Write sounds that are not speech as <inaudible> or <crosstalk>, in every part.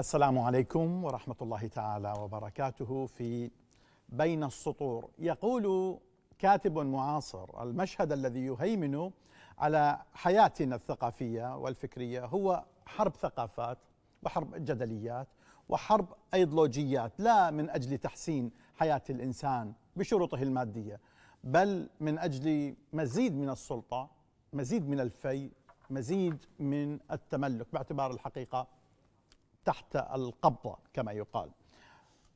السلام عليكم ورحمة الله تعالى وبركاته في بين السطور يقول كاتب معاصر المشهد الذي يهيمن على حياتنا الثقافية والفكرية هو حرب ثقافات وحرب جدليات وحرب أيديولوجيات لا من أجل تحسين حياة الإنسان بشروطه المادية بل من أجل مزيد من السلطة مزيد من الفي مزيد من التملك باعتبار الحقيقة تحت القبضة كما يقال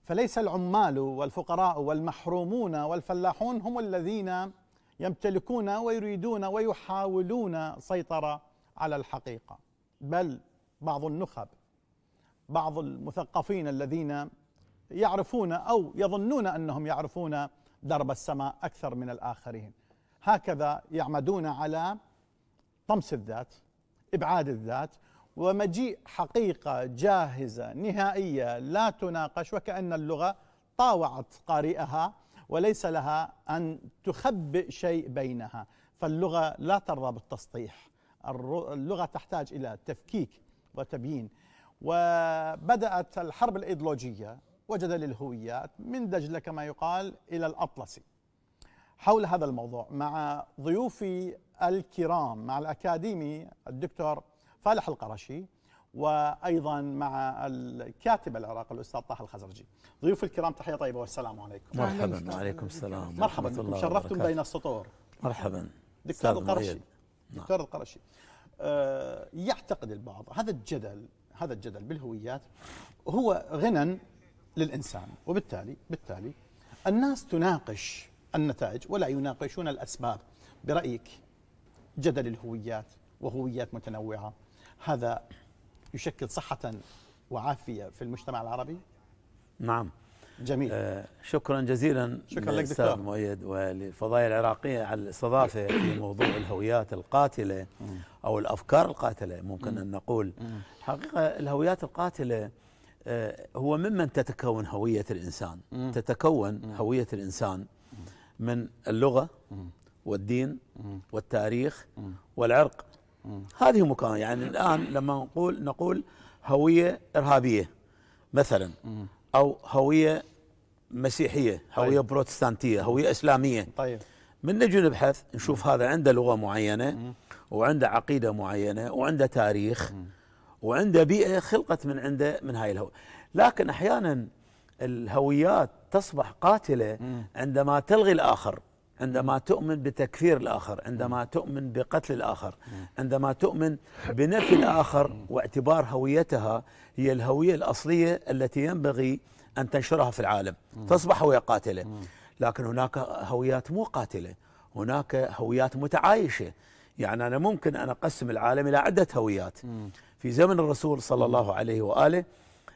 فليس العمال والفقراء والمحرومون والفلاحون هم الذين يمتلكون ويريدون ويحاولون سيطرة على الحقيقة بل بعض النخب بعض المثقفين الذين يعرفون أو يظنون أنهم يعرفون درب السماء أكثر من الآخرين هكذا يعمدون على طمس الذات إبعاد الذات ومجيء حقيقة جاهزة نهائية لا تناقش وكأن اللغة طاوعت قارئها وليس لها أن تخبئ شيء بينها فاللغة لا ترضى بالتسطيح اللغة تحتاج إلى تفكيك وتبيين وبدأت الحرب الإيديولوجية وجد للهويات من دجلة كما يقال إلى الأطلسي حول هذا الموضوع مع ضيوفي الكرام مع الأكاديمي الدكتور فالح القرشي وايضا مع الكاتب العراقي الاستاذ طه الخزرجي. ضيوف الكرام تحيه طيبه والسلام عليكم. مرحبا وعليكم السلام مرحبا بكم شرفتم بين السطور. مرحبا دكتور القرشي نعم. دكتور القرشي آه يعتقد البعض هذا الجدل هذا الجدل بالهويات هو غنى للانسان وبالتالي بالتالي الناس تناقش النتائج ولا يناقشون الاسباب برايك جدل الهويات وهويات متنوعه هذا يشكل صحة وعافية في المجتمع العربي؟ نعم جميل آه شكرا جزيلا شكرا لك دكتور مؤيد وللفضائية العراقية على الاستضافة <coughs> في موضوع الهويات القاتلة أو الأفكار القاتلة ممكن أن نقول حقيقة الهويات القاتلة آه هو ممن تتكون هوية الإنسان تتكون هوية الإنسان من اللغة والدين والتاريخ والعرق هذه مكان يعني الآن لما نقول نقول هوية إرهابية مثلا أو هوية مسيحية هوية طيب. بروتستانتية هوية إسلامية طيب من نجي نبحث نشوف هذا عنده لغة معينة وعنده عقيدة معينة وعنده تاريخ وعنده بيئة خلقت من عنده من هاي الهوية لكن أحيانا الهويات تصبح قاتلة عندما تلغي الآخر عندما تؤمن بتكفير الآخر عندما تؤمن بقتل الآخر عندما تؤمن بنفي الآخر واعتبار هويتها هي الهوية الأصلية التي ينبغي أن تنشرها في العالم تصبح هوية قاتلة لكن هناك هويات مو قاتلة هناك هويات متعايشة يعني أنا ممكن أن أقسم العالم إلى عدة هويات في زمن الرسول صلى الله عليه وآله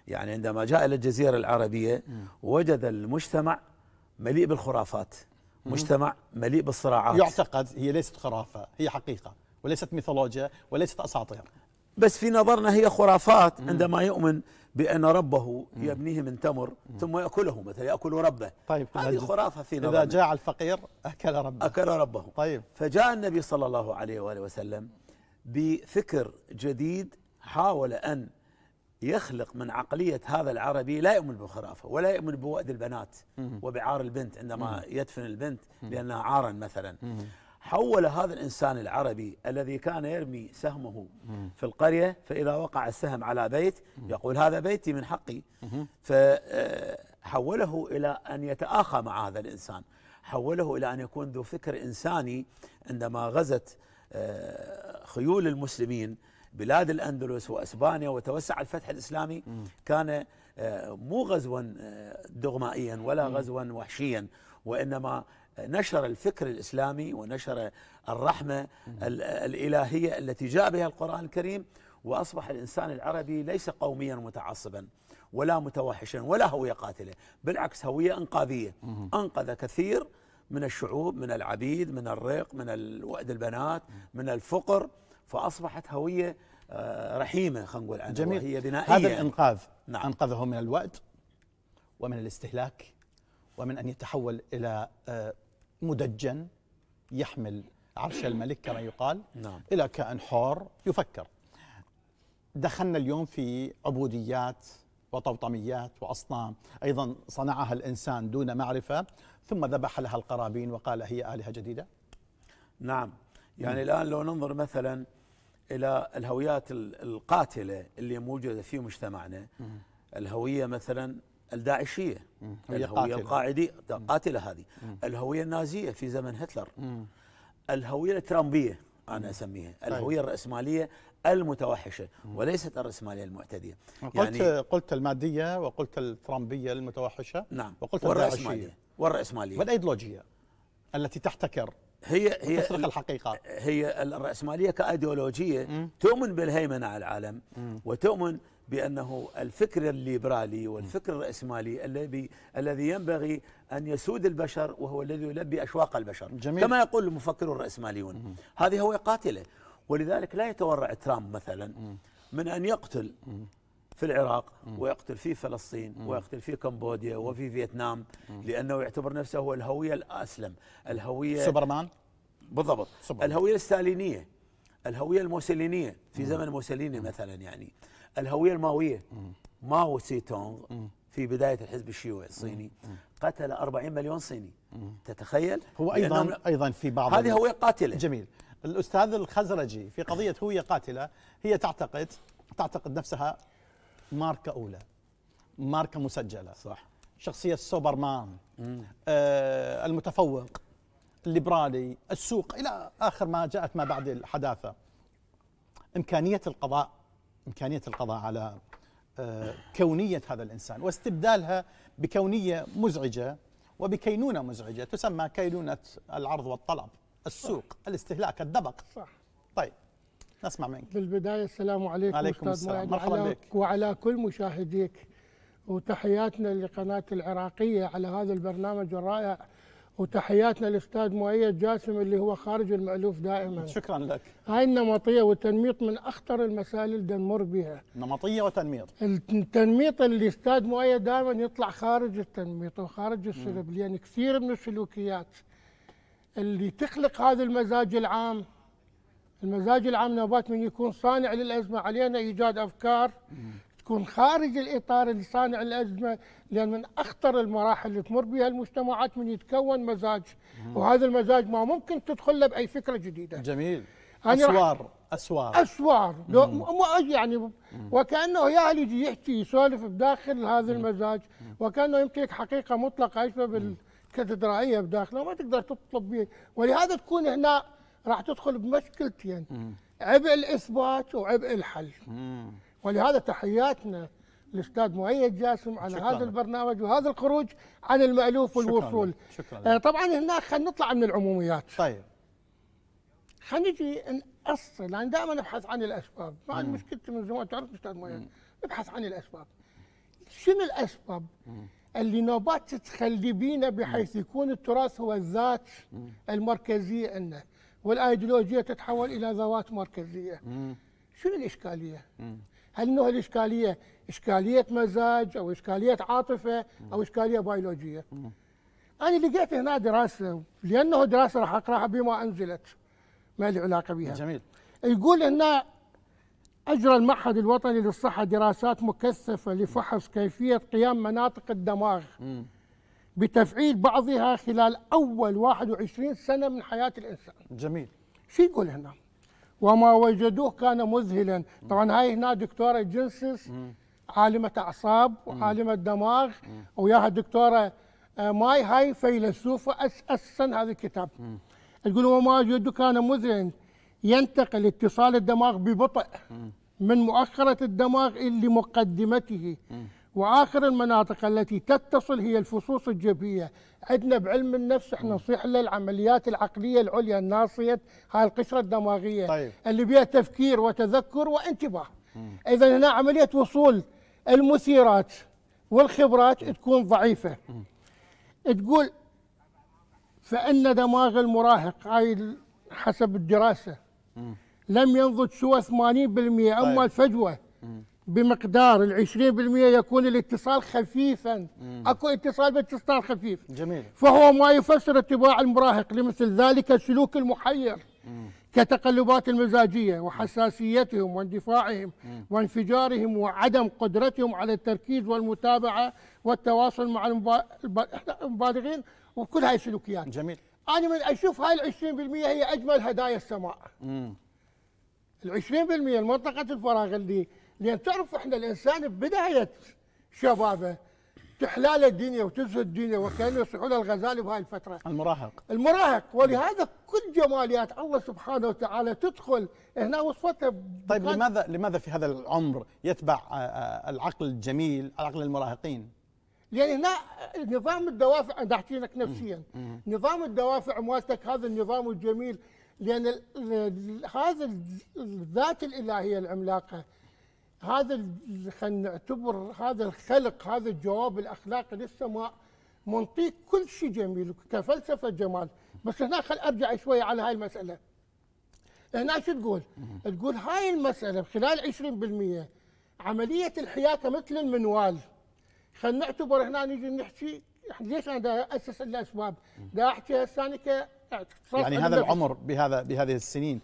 يعني عندما جاء إلى الجزيرة العربية وجد المجتمع مليء بالخرافات مجتمع مليء بالصراعات يعتقد هي ليست خرافة هي حقيقة وليست ميثولوجيا وليست أساطير بس في نظرنا هي خرافات عندما يؤمن بأن ربه يبنيه من تمر ثم يأكله مثلا يأكل ربه طيب هذه خرافة في نظرنا إذا جاع الفقير أكل ربه أكل ربه طيب فجاء النبي صلى الله عليه وآله وسلم بفكر جديد حاول أن يخلق من عقلية هذا العربي لا يؤمن بالخرافة ولا يؤمن بوأد البنات وبعار البنت عندما يدفن البنت لأنها عارا مثلا حول هذا الإنسان العربي الذي كان يرمي سهمه في القرية فإذا وقع السهم على بيت يقول هذا بيتي من حقي فحوله آه، إلى أن يتآخى مع هذا الإنسان حوله إلى أن يكون ذو فكر إنساني عندما غزت آه، خيول المسلمين بلاد الأندلس وأسبانيا وتوسع الفتح الإسلامي كان آه، مو غزوا آه، دغمائيا ولا غزوا وحشيا وإنما آه، نشر الفكر الإسلامي ونشر الرحمة الإلهية التي جاء بها القرآن الكريم وأصبح الإنسان العربي ليس قوميا متعصبا ولا متوحشا ولا هوية قاتلة بالعكس هوية إنقاذية أنقذ كثير من الشعوب من العبيد من الرق من الوأد البنات من الفقر فاصبحت هويه آه، رحيمه خلينا نقول عنها جميل هي بنائيه هذا الانقاذ نعم. انقذه من الوأد ومن الاستهلاك ومن ان يتحول الى آه، مدجن يحمل عرش الملك كما يقال نعم. الى كائن حور يفكر دخلنا اليوم في عبوديات وطوطميات واصنام ايضا صنعها الانسان دون معرفه ثم ذبح لها القرابين وقال هي الهه جديده نعم يعني م. الان لو ننظر مثلا الى الهويات القاتله اللي موجوده في مجتمعنا الهويه مثلا الداعشيه الهويه القاعده قاتله هذه الهويه النازيه في زمن هتلر الهويه الترامبيه انا اسميها طيب. الهويه الراسماليه المتوحشه وليست الراسماليه المعتديه قلت يعني قلت الماديه وقلت الترامبيه المتوحشه نعم وقلت الرأسمالية والراسماليه والراسماليه والايديولوجيه التي تحتكر هي هي تسرق الحقيقه هي الراسماليه كايديولوجيه تؤمن بالهيمنه على العالم وتؤمن بانه الفكر الليبرالي والفكر الراسمالي الذي الذي ينبغي ان يسود البشر وهو الذي يلبي اشواق البشر جميل. كما يقول المفكرون الراسماليون هذه هو قاتله ولذلك لا يتورع ترامب مثلا من ان يقتل في العراق ويقتل في فلسطين ويقتل في كمبوديا وفي فيتنام لأنه يعتبر نفسه هو الهوية الأسلم الهوية سوبرمان بالضبط سوبرمان. الهوية الستالينية الهوية الموسولينية في زمن موسوليني مثلا يعني الهوية الماوية ماو سي تونغ في بداية الحزب الشيوعي الصيني قتل 40 مليون صيني تتخيل هو أيضا أيضا في بعض هذه هوية قاتلة جميل الأستاذ الخزرجي في قضية هوية قاتلة هي تعتقد تعتقد نفسها ماركه اولى ماركه مسجله صح شخصيه السوبر مان آه المتفوق الليبرالي السوق الى اخر ما جاءت ما بعد الحداثه امكانيه القضاء امكانيه القضاء على آه كونيه هذا الانسان واستبدالها بكونيه مزعجه وبكينونه مزعجه تسمى كينونه العرض والطلب السوق صح. الاستهلاك الدبق صح طيب نسمع منك بالبدايه السلام عليكم وعليكم السلام مرحبا بك وعلى كل مشاهديك وتحياتنا لقناه العراقيه على هذا البرنامج الرائع وتحياتنا للاستاذ مؤيد جاسم اللي هو خارج المالوف دائما شكرا لك هاي النمطيه والتنميط من اخطر المسائل اللي نمر بها نمطيه وتنميط التنميط اللي استاذ مؤيد دائما يطلع خارج التنميط وخارج السلب لان يعني كثير من السلوكيات اللي تخلق هذا المزاج العام المزاج العام نوبات من يكون صانع للازمه علينا ايجاد افكار تكون خارج الاطار اللي صانع الازمه لان من اخطر المراحل اللي تمر بها المجتمعات من يتكون مزاج وهذا المزاج ما ممكن تدخل له باي فكره جديده. جميل اسوار اسوار اسوار لو مو يعني مم. وكانه يا يجي يحكي يسولف بداخل هذا المزاج وكانه يمتلك حقيقه مطلقه اشبه بالكاتدرائيه بداخله ما تقدر تطلب به ولهذا تكون هنا راح تدخل بمشكلتين مم. عبء الاثبات وعبء الحل مم. ولهذا تحياتنا الاستاذ مؤيد جاسم على هذا البرنامج وهذا الخروج عن المالوف والوصول شكرا, شكرا آه، طبعا هنا خلينا نطلع من العموميات طيب خلينا نجي نأصل انا دائما ابحث عن الاسباب ما عندي مشكلتي من زمان تعرف استاذ مؤيد ابحث عن الاسباب شنو الاسباب مم. اللي نوبات تخلي بينا بحيث يكون التراث هو الذات المركزيه عندنا والايديولوجيه تتحول الى ذوات مركزيه مم. شنو الاشكاليه مم. هل انه الاشكاليه اشكاليه مزاج او اشكاليه عاطفه او اشكاليه بيولوجيه مم. انا لقيت هنا دراسه لانه دراسه راح اقراها بما انزلت ما لي علاقه بها جميل يقول هنا اجرى المعهد الوطني للصحه دراسات مكثفه لفحص كيفيه قيام مناطق الدماغ مم. بتفعيل بعضها خلال أول 21 سنة من حياة الإنسان جميل شو يقول هنا وما وجدوه كان مذهلا طبعا هاي هنا دكتورة جنسس عالمة أعصاب وعالمة دماغ وياها دكتورة آه، ماي هاي فيلسوفة أساسا هذا الكتاب تقول وما وجدوه كان مذهلا ينتقل اتصال الدماغ ببطء من مؤخرة الدماغ إلى مقدمته واخر المناطق التي تتصل هي الفصوص الجبهيه عندنا بعلم النفس احنا نصيح للعمليات العقليه العليا الناصيه هاي القشره الدماغيه طيب. اللي بها تفكير وتذكر وانتباه اذا هنا عمليه وصول المثيرات والخبرات تكون ضعيفه تقول فان دماغ المراهق هاي حسب الدراسه لم ينضج سوى 80% اما طيب. الفجوه بمقدار ال 20% يكون الاتصال خفيفا مم. اكو اتصال باتصال خفيف جميل فهو ما يفسر اتباع المراهق لمثل ذلك السلوك المحير مم. كتقلبات المزاجيه وحساسيتهم واندفاعهم مم. وانفجارهم وعدم قدرتهم على التركيز والمتابعه والتواصل مع المبالغين وكل هاي السلوكيات جميل انا من اشوف هاي ال 20% هي اجمل هدايا السماء امم ال 20% منطقه الفراغ اللي لأن تعرف إحنا الإنسان بداية شبابه تحلال الدنيا وتزهد الدنيا وكانه يصيحون الغزالي بهاي الفتره المراهق المراهق ولهذا كل جماليات الله سبحانه وتعالى تدخل هنا وصفتها طيب لماذا لماذا في هذا العمر يتبع آه، آه، العقل الجميل عقل المراهقين؟ لان هنا نظام الدوافع انا احكي لك نفسيا نظام الدوافع مالتك هذا النظام الجميل لان هذا الذات الالهيه العملاقه هذا خلينا نعتبر هذا الخلق هذا الجواب الاخلاقي للسماء منطيق كل شيء جميل كفلسفه جمال بس هنا خل ارجع شويه على هاي المساله هنا شو تقول؟ تقول هاي المساله خلال 20% عمليه الحياه مثل المنوال خلينا نعتبر هنا نجي نحكي يعني ليش انا دا اسس الاسباب؟ دا احكي هسه يعني هذا العمر بهذا بهذه السنين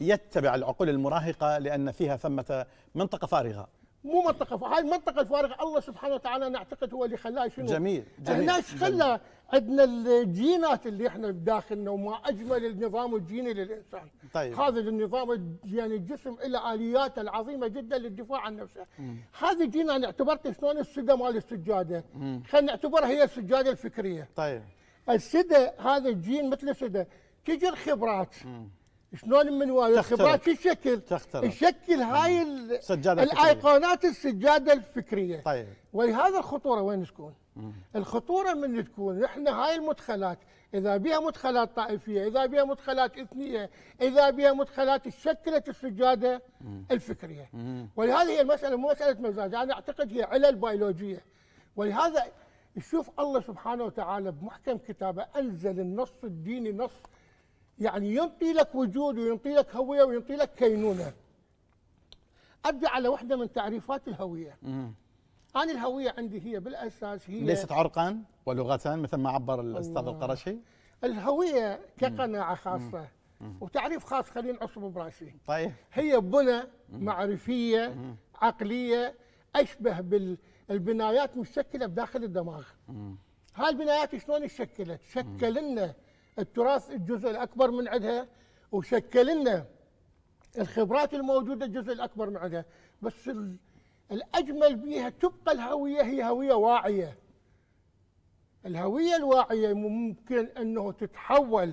يتبع العقول المراهقة لأن فيها ثمة منطقة فارغة مو منطقة فارغة هاي المنطقة الفارغة الله سبحانه وتعالى نعتقد هو اللي خلاه شنو جميل جميل احنا ايش خلى عندنا الجينات اللي احنا بداخلنا وما اجمل النظام الجيني للانسان طيب هذا النظام يعني الجسم له الياته العظيمه جدا للدفاع عن نفسه هذه جينا انا اعتبرت شلون السده مال السجاده خلينا نعتبرها هي السجاده الفكريه طيب السده هذا الجين مثل السده تجي الخبرات مم. شلون من المنوال الخبرات شو الشكل؟ تخترب هاي السجادة الايقونات السجاده الفكريه طيب ولهذا الخطوره وين تكون؟ الخطوره من تكون احنا هاي المدخلات اذا بها مدخلات طائفيه، اذا بها مدخلات اثنيه، اذا بها مدخلات شكلت السجاده مم. الفكريه. مم. هي المساله مو مساله مزاج، انا اعتقد هي علل بيولوجيه. ولهذا يشوف الله سبحانه وتعالى بمحكم كتابه انزل النص الديني نص يعني ينطي لك وجود وينطي لك هويه وينطي لك كينونه ارجع على واحده من تعريفات الهويه مم. انا الهويه عندي هي بالاساس هي ليست عرقا ولغه مثل ما عبر الاستاذ القرشي الهويه كقناعه خاصه مم. مم. وتعريف خاص خليني اعصبه براسي طيب هي بنى معرفيه مم. عقليه اشبه بالبنايات مشكله بداخل الدماغ هاي البنايات شلون تشكلت؟ شكل لنا التراث الجزء الاكبر من عندها وشكل لنا الخبرات الموجوده الجزء الاكبر من عندها بس الاجمل بيها تبقى الهويه هي هويه واعيه الهويه الواعيه ممكن انه تتحول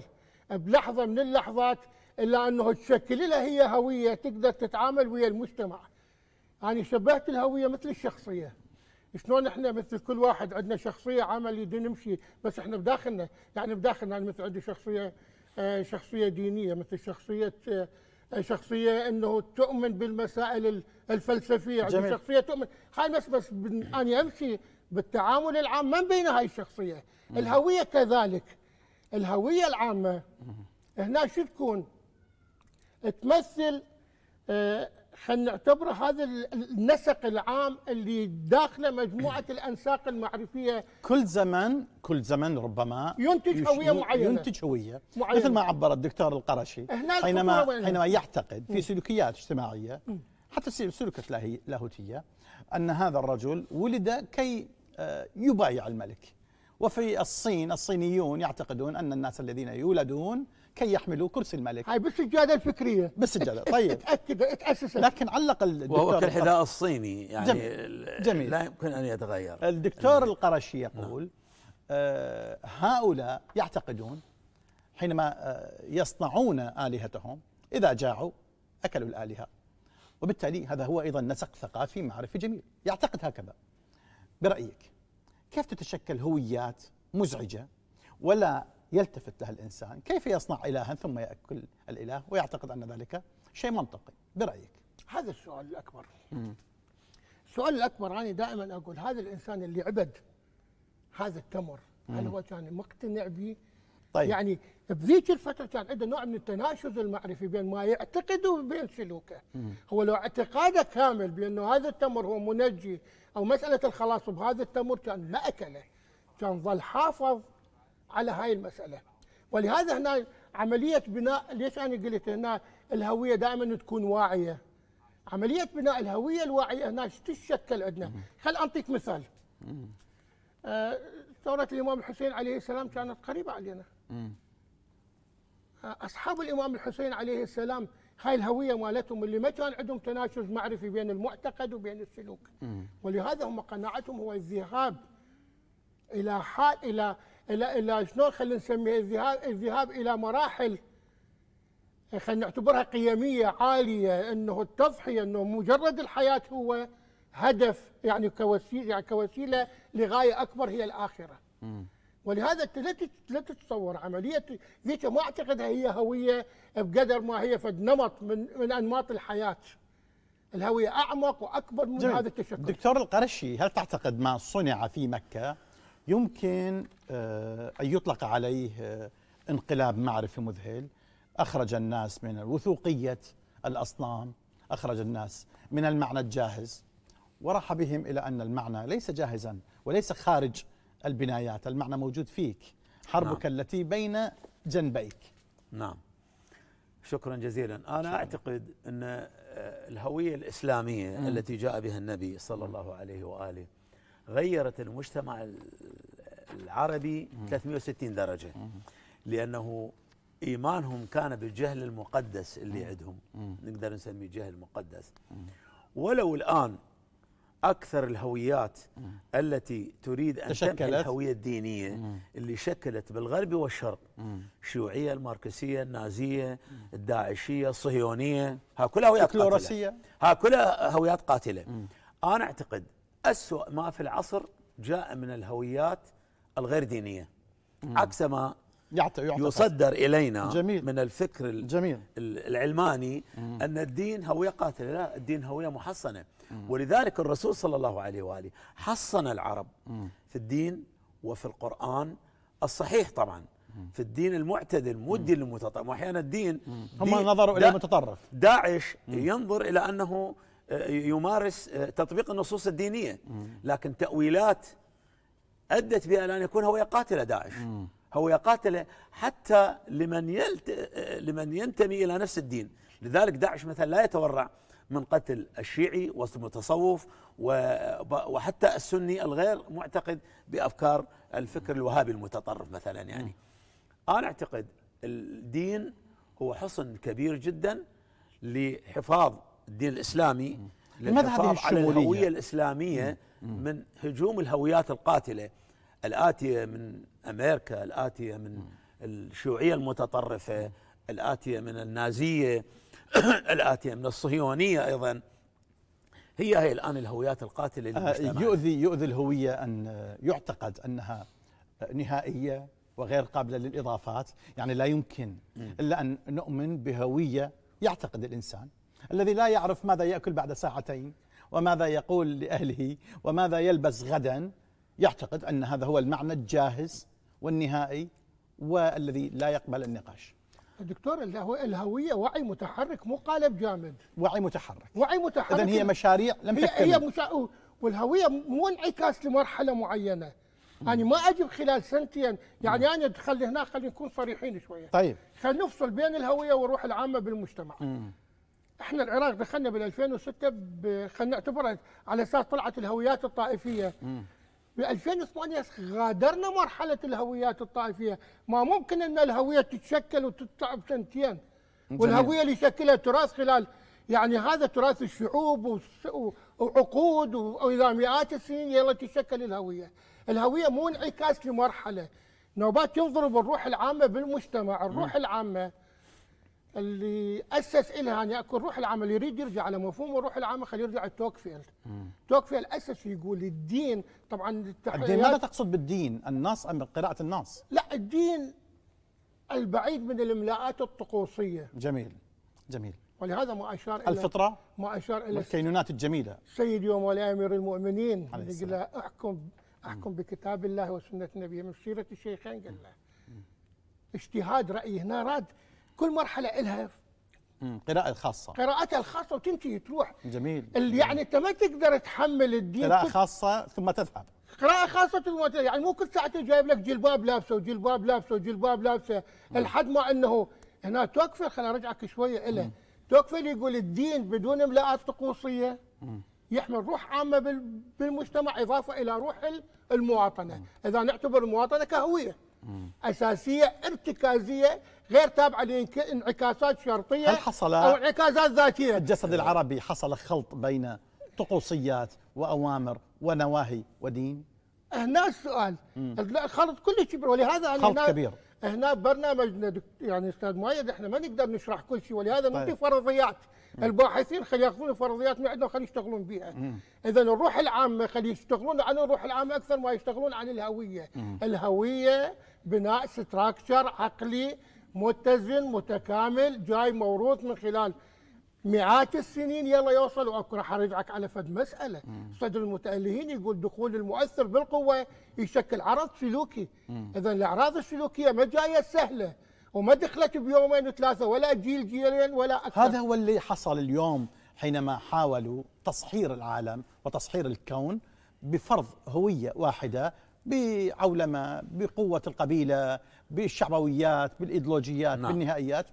بلحظه من اللحظات الا انه تشكل لها هي هويه تقدر تتعامل ويا المجتمع يعني شبهت الهويه مثل الشخصيه شلون احنا مثل كل واحد عندنا شخصيه عمل يدي نمشي بس احنا بداخلنا يعني بداخلنا يعني مثل عندي شخصيه آه، شخصيه دينيه مثل شخصيه آه، شخصيه انه تؤمن بالمسائل الفلسفيه عندي شخصيه تؤمن هاي بس بس اني امشي بالتعامل العام من بين هاي الشخصيه الهويه كذلك الهويه العامه هنا شو تكون تمثل آه، خلينا نعتبره هذا النسق العام اللي داخله مجموعه <coughs> الانساق المعرفيه كل زمن كل زمن ربما ينتج هويه معينه ينتج هويه معينة مثل ما عبر الدكتور القرشي حينما حينما يعتقد في سلوكيات اجتماعيه حتى سلوكات لاهوتيه ان هذا الرجل ولد كي آه، يبايع الملك وفي الصين الصينيون يعتقدون ان الناس الذين يولدون كي يحملوا كرسي الملك هاي بالسجاده الفكريه بالسجاده طيب تاكد تاسس لكن علق الدكتور وهو كالحذاء الصيني يعني جميل. جميل لا يمكن ان يتغير الدكتور القرشي نعم. يقول آه هؤلاء يعتقدون حينما آه يصنعون الهتهم اذا جاعوا اكلوا الالهه وبالتالي هذا هو ايضا نسق ثقافي معرفي جميل يعتقد هكذا برايك كيف تتشكل هويات مزعجه ولا يلتفت لها الإنسان كيف يصنع إلها ثم يأكل الإله ويعتقد أن ذلك شيء منطقي برأيك هذا السؤال الأكبر السؤال الأكبر أنا دائما أقول هذا الإنسان اللي عبد هذا التمر هل هو كان مقتنع به طيب. يعني بذيك الفتره كان عنده نوع من التناشز المعرفي بين ما يعتقده وبين سلوكه مم. هو لو اعتقاده كامل بانه هذا التمر هو منجي او مساله الخلاص بهذا التمر كان ما اكله كان ظل حافظ على هاي المساله ولهذا هنا عمليه بناء ليش انا قلت هنا الهويه دائما تكون واعيه عمليه بناء الهويه الواعيه هنا تتشكل عندنا خل اعطيك مثال آه ثوره الامام الحسين عليه السلام كانت قريبه علينا آه اصحاب الامام الحسين عليه السلام هاي الهوية مالتهم اللي ما كان عندهم تناشز معرفي بين المعتقد وبين السلوك ولهذا هم قناعتهم هو الذهاب إلى حال إلى الى الى شلون خلينا نسميها الذهاب الذهاب الى مراحل خلينا نعتبرها قيميه عاليه انه التضحيه انه مجرد الحياه هو هدف يعني كوسيله يعني كوسيله لغايه اكبر هي الاخره. ولهذا انت لا تتصور عمليه ذيك ما اعتقدها هي هويه بقدر ما هي فد نمط من من انماط الحياه. الهويه اعمق واكبر من جميل. هذا التشكل. دكتور القرشي هل تعتقد ما صنع في مكه يمكن آه، أن يطلق عليه آه، انقلاب معرفي مذهل أخرج الناس من وثوقية الأصنام أخرج الناس من المعنى الجاهز وراح بهم إلى أن المعنى ليس جاهزا وليس خارج البنايات المعنى موجود فيك حربك نعم. التي بين جنبيك نعم شكرا جزيلا أنا شكرا. أعتقد أن آه، الهوية الإسلامية م. التي جاء بها النبي صلى الله عليه وآله غيرت المجتمع العربي 360 درجة لأنه إيمانهم كان بالجهل المقدس اللي عندهم نقدر نسميه جهل مقدس ولو الآن أكثر الهويات التي تريد أن تشكل الهوية الدينية اللي شكلت بالغرب والشرق الشيوعية الماركسية النازية الداعشية الصهيونية ها كلها هويات قاتلة ها كلها هويات قاتلة أنا أعتقد أسوأ ما في العصر جاء من الهويات الغير دينية مم. عكس ما يعطي يعطي يصدر حسن. إلينا جميل. من الفكر جميل. العلماني مم. أن الدين هوية قاتلة لا الدين هوية محصنة مم. ولذلك الرسول صلى الله عليه وآله حصن العرب مم. في الدين وفي القرآن الصحيح طبعا في الدين المعتدل مو الدين المتطرف واحيانا الدين هم نظروا الى المتطرف داعش ينظر الى انه يمارس آه، تطبيق النصوص الدينية لكن تأويلات أدت بأن يكون هو يقاتل داعش هو يقاتل حتى لمن يلت... آه، لمن ينتمي إلى نفس الدين لذلك داعش مثلا لا يتورع من قتل الشيعي والمتصوف وحتى السني الغير معتقد بأفكار الفكر الوهابي المتطرف مثلا يعني أنا أعتقد الدين هو حصن كبير جدا لحفاظ الدين الاسلامي للحفاظ على الهويه الاسلاميه من هجوم الهويات القاتله الاتيه من امريكا الاتيه من الشيوعيه المتطرفه الاتيه من النازيه <coughs> الاتيه من الصهيونيه ايضا هي هي الان الهويات القاتله آه، للمجتمع يؤذي يؤذي الهويه ان آه، يعتقد انها آه، نهائيه وغير قابله للاضافات، يعني لا يمكن الا ان نؤمن بهويه يعتقد الانسان الذي لا يعرف ماذا ياكل بعد ساعتين وماذا يقول لاهله وماذا يلبس غدا يعتقد ان هذا هو المعنى الجاهز والنهائي والذي لا يقبل النقاش دكتور الهوية وعي متحرك مو قالب جامد وعي متحرك وعي متحرك إذن هي مشاريع لم هي تكتمل هي مشا... والهوية مو انعكاس لمرحلة معينة أنا يعني ما أجي خلال سنتين يعني أنا أدخل هنا خلينا نكون صريحين شوية طيب خلينا نفصل بين الهوية والروح العامة بالمجتمع مم. احنا العراق دخلنا بال 2006 خلينا نعتبرها على اساس طلعت الهويات الطائفيه ب 2008 غادرنا مرحله الهويات الطائفيه ما ممكن ان الهويه تتشكل وتطلع سنتين والهويه اللي شكلها تراث خلال يعني هذا تراث الشعوب وعقود واذا مئات السنين يلا تشكل الهويه الهويه مو انعكاس لمرحله نوبات ينظروا بالروح العامه بالمجتمع الروح العامه اللي اسس لها ان يكون روح العمل يريد يرجع على مفهوم الروح العمل خليه يرجع لتوكفيلد توكفيل اسس يقول الدين طبعا الدين ماذا تقصد بالدين النص ام قراءه النص لا الدين البعيد من الاملاءات الطقوسيه جميل جميل ولهذا ما اشار الى الفطره ما اشار الى الكينونات الجميله سيد يوم ولي امير المؤمنين قال احكم احكم مم. بكتاب الله وسنه نبيه من سيره الشيخين قال له اجتهاد راي هنا راد كل مرحله إلها قراءة الخاصة قراءتها الخاصة وتمشي تروح جميل اللي يعني انت ما تقدر تحمل الدين قراءة خاصة ثم تذهب قراءة خاصة ثم تذهب يعني مو كل ساعتين جايب لك جلباب لابسه وجلباب لابسه وجلباب لابسه لحد ما انه هنا توقف خليني ارجعك شوية له توقف يقول الدين بدون املاءات طقوسية يحمل روح عامة بالمجتمع إضافة إلى روح المواطنة إذا نعتبر المواطنة كهوية أساسية ارتكازية غير تابعه لانعكاسات شرطيه هل حصل او انعكاسات ذاتيه الجسد العربي حصل خلط بين طقوسيات واوامر ونواهي ودين هنا السؤال الخلط كلش كبير ولهذا يعني خلط كبير هنا برنامجنا يعني استاذ مؤيد احنا ما نقدر نشرح كل شيء ولهذا نعطي طيب. فرضيات الباحثين خلي ياخذون فرضيات من عندنا وخلي يشتغلون بها اذا الروح العامه خلي يشتغلون عن الروح العامه اكثر ما يشتغلون عن الهويه مم. الهويه بناء ستراكشر عقلي متزن متكامل جاي موروث من خلال مئات السنين يلا يوصل واكو راح ارجعك على فد مساله صدر المتالهين يقول دخول المؤثر بالقوه يشكل عرض سلوكي اذا الاعراض السلوكيه ما جايه سهله وما دخلت بيومين وثلاثه ولا جيل جيلين ولا اكثر هذا هو اللي حصل اليوم حينما حاولوا تصحير العالم وتصحير الكون بفرض هويه واحده بعولمه بقوه القبيله بالشعبويات بالإيديولوجيات نعم. بالنهائيات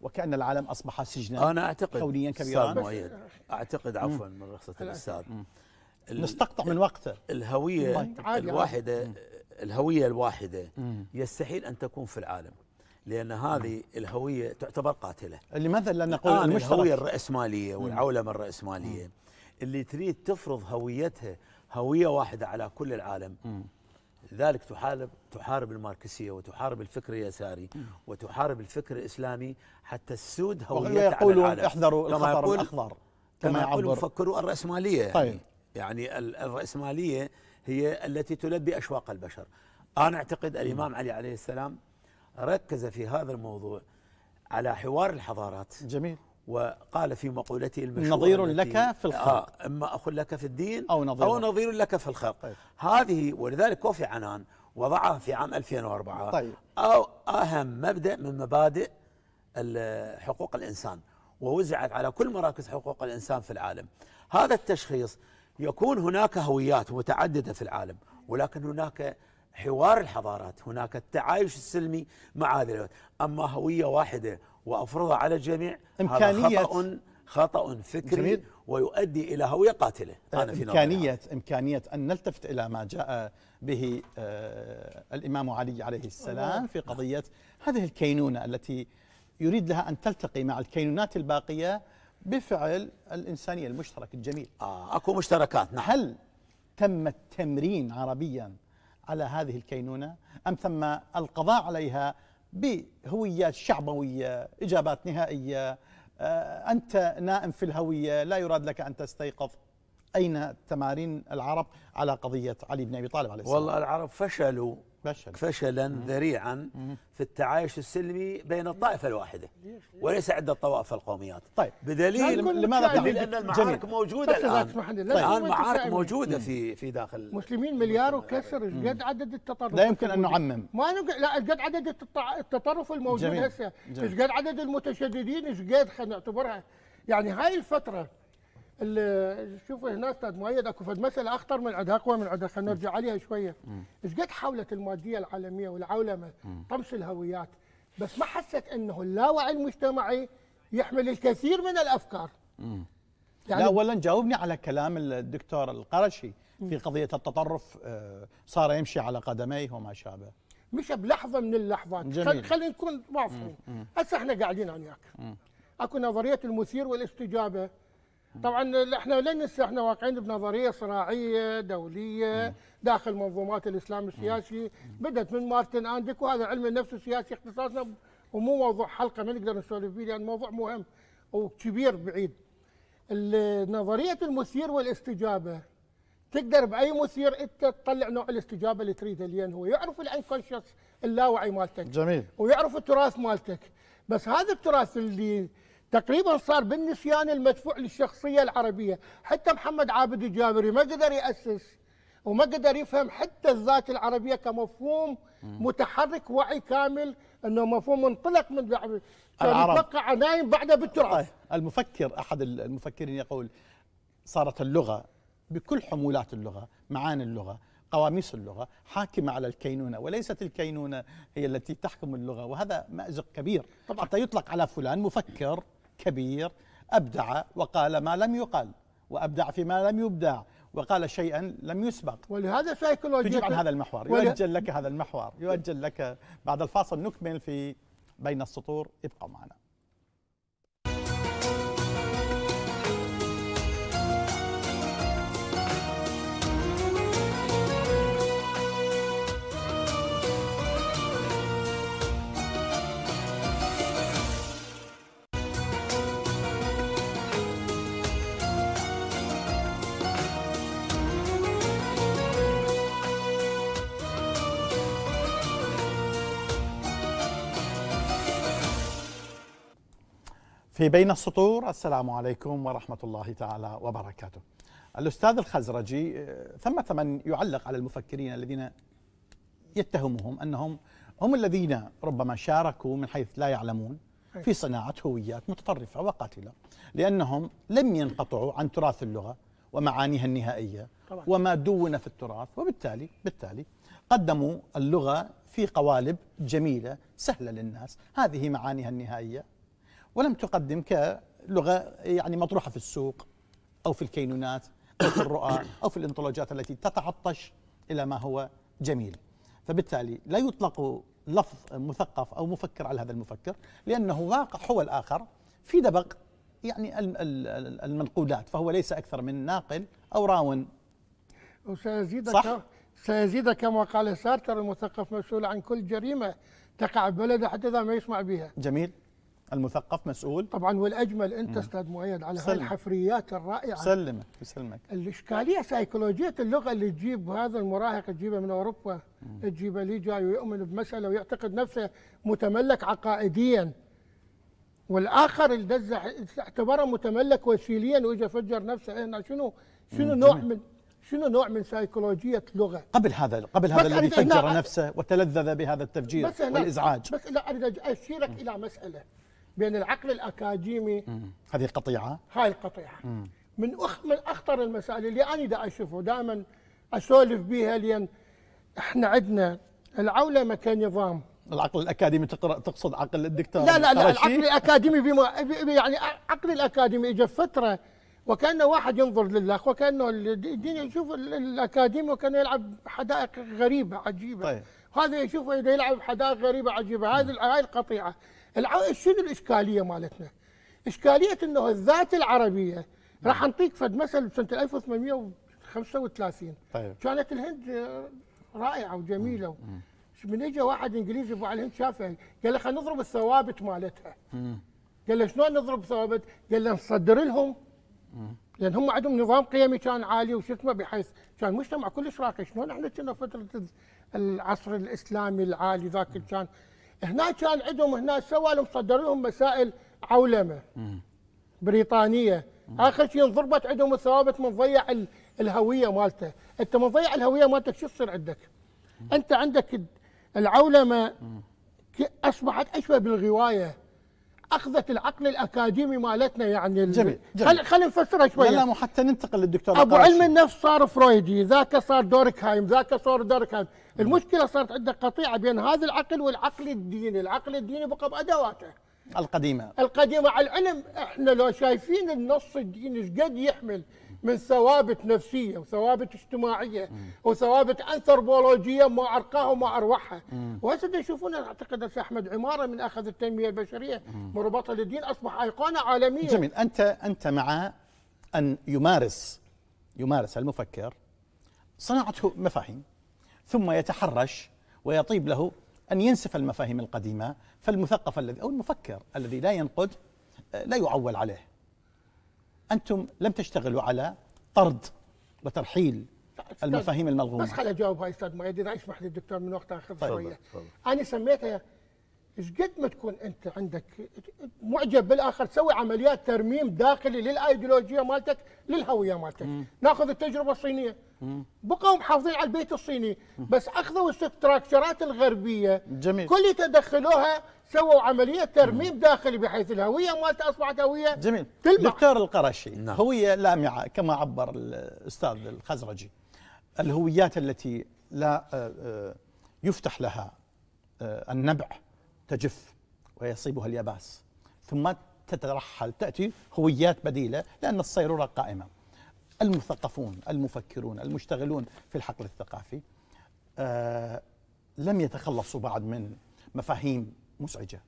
وكأن العالم أصبح سجنا أنا أعتقد كونيا كبيرا مؤيد أعتقد عفوا من رخصة الأستاذ نستقطع من وقته الهوية طيب، الواحدة مم. الهوية الواحدة مم. يستحيل أن تكون في العالم لأن هذه مم. الهوية تعتبر قاتلة لماذا لا نقول آه المشترك الهوية الرأسمالية والعولمة الرأسمالية اللي تريد تفرض هويتها هوية واحدة على كل العالم لذلك تحارب تحارب الماركسيه وتحارب الفكر اليساري وتحارب الفكر الاسلامي حتى السود هويه يقولون احذروا كما الخطر الاخضر كما, كما يقول فكروا الراسماليه طيب. يعني, يعني الراسماليه هي التي تلبي اشواق البشر انا اعتقد الامام علي عليه السلام ركز في هذا الموضوع على حوار الحضارات جميل وقال في مقولته المشهورة نظير لك في الخلق آه إما أخ لك في الدين أو نظير, أو نظير لك في الخلق طيب. هذه ولذلك كوفي عنان وضعها في عام 2004 طيب. أو أهم مبدأ من مبادئ حقوق الإنسان ووزعت على كل مراكز حقوق الإنسان في العالم هذا التشخيص يكون هناك هويات متعددة في العالم ولكن هناك حوار الحضارات هناك التعايش السلمي مع هذه الهويات أما هوية واحدة وأفرضها على الجميع إمكانية هذا خطأ خطأ فكري جميل. ويؤدي إلى هوية قاتلة أنا في إمكانية إمكانية أن نلتفت إلى ما جاء به آه، الإمام علي عليه السلام في قضية هذه الكينونة التي يريد لها أن تلتقي مع الكينونات الباقية بفعل الإنسانية المشترك الجميل آه أكو مشتركات نعم. هل تم التمرين عربيا على هذه الكينونة أم ثم القضاء عليها بهويات شعبوية إجابات نهائية آه، أنت نائم في الهوية لا يراد لك أن تستيقظ أين تمارين العرب على قضية علي بن أبي طالب عليه السلام والله العرب فشلوا فشل. فشلا ذريعا في التعايش السلمي بين الطائفه الواحده وليس عده طوائف القوميات طيب بدليل لماذا بدليل لان المعارك جميل. موجوده الان طيب. الان معارك موجوده في في داخل مسلمين مليار وكسر قد عدد التطرف لا يمكن ان نعمم ما نق... لا قد عدد التطرف الموجود هسه قد عدد المتشددين قد خلينا نعتبرها يعني هاي الفتره شوف هنا استاذ مؤيد اكو فد مساله اخطر من عندها اقوى من عندها خلينا نرجع عليها شويه ايش قد حاولت الماديه العالميه والعولمه طمس الهويات بس ما حست انه اللاوعي المجتمعي يحمل الكثير من الافكار يعني لا اولا جاوبني على كلام الدكتور القرشي في قضيه التطرف آه، صار يمشي على قدميه وما شابه مشى بلحظه من اللحظات خلينا نكون واضحين هسه احنا قاعدين انا وياك اكو نظريه المثير والاستجابه طبعا احنا لن ننسى احنا واقعين بنظريه صراعيه دوليه داخل منظومات الاسلام السياسي بدات من مارتن اندك وهذا علم النفس السياسي اختصاصنا ومو موضوع حلقه ما نقدر نسولف فيه لان موضوع مهم وكبير بعيد. نظريه المثير والاستجابه تقدر باي مثير انت تطلع نوع الاستجابه اللي تريده لان هو يعرف الانكونشس اللاوعي مالتك جميل ويعرف التراث مالتك بس هذا التراث اللي تقريبا صار بالنسيان المدفوع للشخصية العربية حتى محمد عابد الجابري ما قدر يأسس وما قدر يفهم حتى الذات العربية كمفهوم متحرك وعي كامل أنه مفهوم منطلق من كان يتوقع نايم بعده بالترعة طيب، المفكر أحد المفكرين يقول صارت اللغة بكل حمولات اللغة معاني اللغة قواميس اللغة حاكمة على الكينونة وليست الكينونة هي التي تحكم اللغة وهذا مأزق كبير طبعا حتى يطلق على فلان مفكر كبير أبدع وقال ما لم يقل وأبدع فيما لم يبدع وقال شيئا لم يسبق ولهذا سايكولوجيا تجيب عن هذا المحور يؤجل لك هذا المحور يؤجل لك بعد الفاصل نكمل في بين السطور ابقوا معنا في بين السطور السلام عليكم ورحمة الله تعالى وبركاته الأستاذ الخزرجي آه، ثمة من يعلق على المفكرين الذين يتهمهم أنهم هم الذين ربما شاركوا من حيث لا يعلمون في صناعة هويات متطرفة وقاتلة لأنهم لم ينقطعوا عن تراث اللغة ومعانيها النهائية وما دون في التراث وبالتالي بالتالي قدموا اللغة في قوالب جميلة سهلة للناس هذه معانيها النهائية ولم تقدم كلغه يعني مطروحه في السوق او في الكينونات او في الرؤى او في الانطلاجات التي تتعطش الى ما هو جميل فبالتالي لا يطلق لفظ مثقف او مفكر على هذا المفكر لانه واقع هو الاخر في دبق يعني المنقولات فهو ليس اكثر من ناقل او راون وسيزيدك صح؟ سيزيد كما قال سارتر المثقف مسؤول عن كل جريمه تقع بلده حتى اذا ما يسمع بها جميل المثقف مسؤول طبعا والاجمل انت استاذ مؤيد على سلم. الحفريات الرائعه يسلمك يسلمك الاشكاليه سيكولوجيه اللغه اللي تجيب هذا المراهق تجيبه من اوروبا تجيبه لي جاي ويؤمن بمساله ويعتقد نفسه متملك عقائديا والاخر اللي اعتبره متملك وسيليا واجى فجر نفسه هنا إيه، شنو شنو نوع من شنو نوع من سيكولوجية لغة؟ قبل هذا قبل هذا الذي فجر نفسه وتلذذ بهذا التفجير بس والإزعاج بس لا أريد أشيرك إلى مسألة بين العقل الاكاديمي هذه القطيعه هاي القطيعه من أخ من اخطر المسائل اللي انا دا اشوفه دائما اسولف بها لان احنا عندنا العولمه كنظام العقل الاكاديمي تقرا تقصد عقل الدكتور لا لا لا العقل الاكاديمي بما يعني عقل الاكاديمي اجى فتره وكانه واحد ينظر للاخ وكانه الدين يشوف الاكاديمي وكانه يلعب حدائق غريبه عجيبه طيب. هذا يشوفه يلعب حدائق غريبه عجيبه هذه هاي القطيعه شنو الاشكاليه مالتنا؟ اشكاليه انه الذات العربيه راح اعطيك نعم. فد مثل سنه 1835 طيب. كانت الهند رائعه وجميله مم. من اجى واحد انجليزي ابو على الهند شافها قال له خلينا نضرب الثوابت مالتها قال له شلون نضرب ثوابت؟ قال له نصدر لهم لان هم عندهم نظام قيمي كان عالي وش اسمه بحيث كان مجتمع كلش راقي شلون احنا كنا فتره العصر الاسلامي العالي ذاك كان هنا كان عندهم هنا سوالم صدر لهم مسائل عولمه بريطانيه اخر شيء انضربت عندهم الثوابت من ضيع الهويه مالته انت من ضيع الهويه مالتك شو تصير عندك انت عندك العولمه اصبحت اشبه بالغوايه اخذت العقل الاكاديمي مالتنا يعني جميل, جميل. خلينا نفسرها شويه لا وحتى ننتقل للدكتور ابو علم النفس صار فرويدي ذاك صار دوركهايم ذاك صار دوركهايم المشكله صارت عندنا قطيعه بين هذا العقل والعقل الديني العقل الديني بقى بادواته القديمه القديمه على العلم احنا لو شايفين النص الديني ايش قد يحمل من ثوابت نفسيه وثوابت اجتماعيه وثوابت انثروبولوجيه ما ارقاها وما اروعها وهسه تشوفون اعتقد احمد عماره من اخذ التنميه البشريه مربطه للدين اصبح ايقونه عالميه جميل انت انت مع ان يمارس يمارس المفكر صناعته مفاهيم ثم يتحرش ويطيب له ان ينسف المفاهيم القديمه فالمثقف الذي او المفكر الذي لا ينقد لا يعول عليه أنتم لم تشتغلوا على طرد وترحيل المفاهيم الملغومة بس خليني اجاوب هاي أستاذ مؤيد إذا أسمح للدكتور من وقت آخر شوية أنا سميتها ايش قد ما تكون انت عندك معجب بالاخر تسوي عمليات ترميم داخلي للايديولوجيه مالتك للهويه مالتك مم. ناخذ التجربه الصينيه مم. بقوا محافظين على البيت الصيني مم. بس اخذوا الستراكشرات الغربيه جميل كل يتدخلوها سووا عمليه ترميم داخلي بحيث الهويه مالته اصبحت هويه جميل تلمع دكتور القرشي نعم. هويه لامعه كما عبر الاستاذ الخزرجي الهويات التي لا آه، آه، يفتح لها آه، النبع تجف ويصيبها اليباس ثم تترحل تاتي هويات بديله لان الصيروره قائمه المثقفون المفكرون المشتغلون في الحقل الثقافي لم يتخلصوا بعد من مفاهيم مزعجه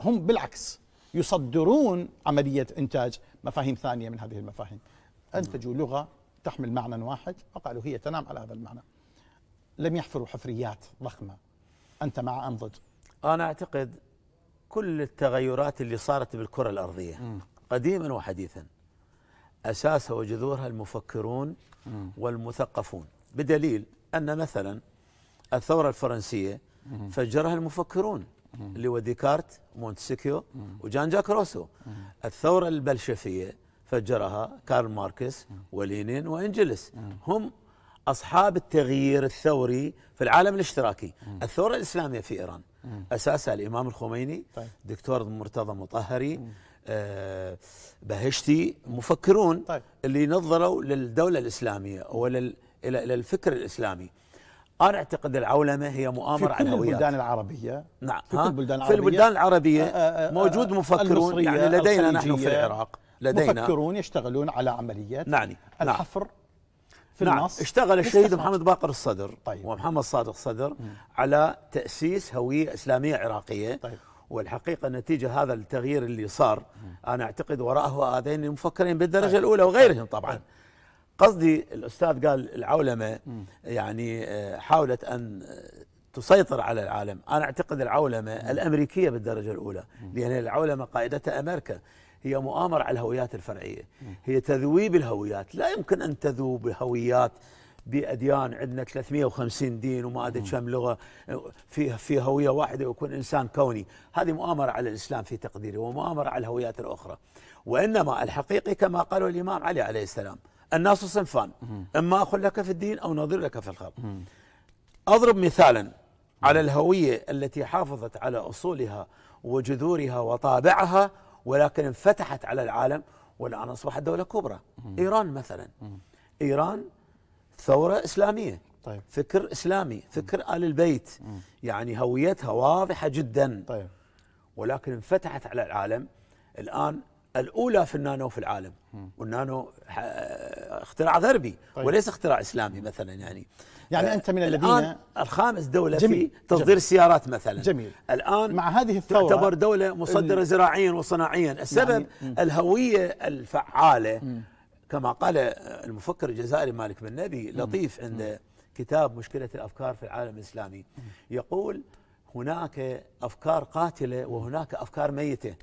هم بالعكس يصدرون عمليه انتاج مفاهيم ثانيه من هذه المفاهيم انتجوا نعم. لغه تحمل معنى واحد وقالوا هي تنام على هذا المعنى لم يحفروا حفريات ضخمه انت مع ام ضد انا اعتقد كل التغيرات اللي صارت بالكره الارضيه م. قديما وحديثا اساسها وجذورها المفكرون م. والمثقفون بدليل ان مثلا الثوره الفرنسيه فجرها المفكرون اللي هو ديكارت مونتسكيو وجان جاك روسو الثورة البلشفية فجرها كارل ماركس ولينين وإنجلس هم أصحاب التغيير الثوري في العالم الاشتراكي الثورة الإسلامية في إيران أساسها الإمام الخميني طيب. دكتور مرتضى مطهري آه بهشتي مفكرون طيب. اللي نظروا للدولة الإسلامية ولل إلى الفكر الإسلامي انا اعتقد العولمه هي مؤامره على الهويات في البلدان العربيه نعم في كل البلدان العربيه في البلدان العربيه آه، آه، آه، موجود مفكرون يعني لدينا نحن في العراق لدينا مفكرون يشتغلون على عمليات نعني نعم. الحفر نعم في نعم النص اشتغل الشهيد محمد باقر الصدر طيب ومحمد صادق صدر على تاسيس هويه اسلاميه عراقيه طيب والحقيقه نتيجه هذا التغيير اللي صار انا اعتقد وراءه هذين المفكرين بالدرجه طيب. الاولى وغيرهم طيب. طبعا طيب. قصدي الأستاذ قال العولمة يعني آه، حاولت أن تسيطر على العالم أنا أعتقد العولمة الأمريكية بالدرجة الأولى لأن العولمة قائدتها أمريكا هي مؤامرة على الهويات الفرعية هي تذويب الهويات لا يمكن أن تذوب هويات بأديان عندنا 350 دين وما أدري كم لغة في في هوية واحدة ويكون إنسان كوني هذه مؤامرة على الإسلام في تقديري ومؤامرة على الهويات الأخرى وإنما الحقيقي كما قاله الإمام علي عليه السلام الناس صنفان اما اخ لك في الدين او نظير لك في الخلق اضرب مثالا على الهويه التي حافظت على اصولها وجذورها وطابعها ولكن انفتحت على العالم والان اصبحت دوله كبرى ايران مثلا ايران ثوره اسلاميه طيب. فكر اسلامي فكر ال البيت يعني هويتها واضحه جدا طيب. ولكن انفتحت على العالم الان الاولى في النانو في العالم والنانو اختراع غربي طيب. وليس اختراع اسلامي مثلا يعني يعني آه، انت من الذين الان الخامس دوله جميل. في تصدير جميل. مثلا جميل الان مع هذه الثوره تعتبر دوله مصدره ال... زراعيا وصناعيا يعني السبب يعني الهويه الفعاله م. كما قال المفكر الجزائري مالك بن نبي لطيف عند كتاب مشكله الافكار في العالم الاسلامي يقول هناك افكار قاتله وهناك افكار ميته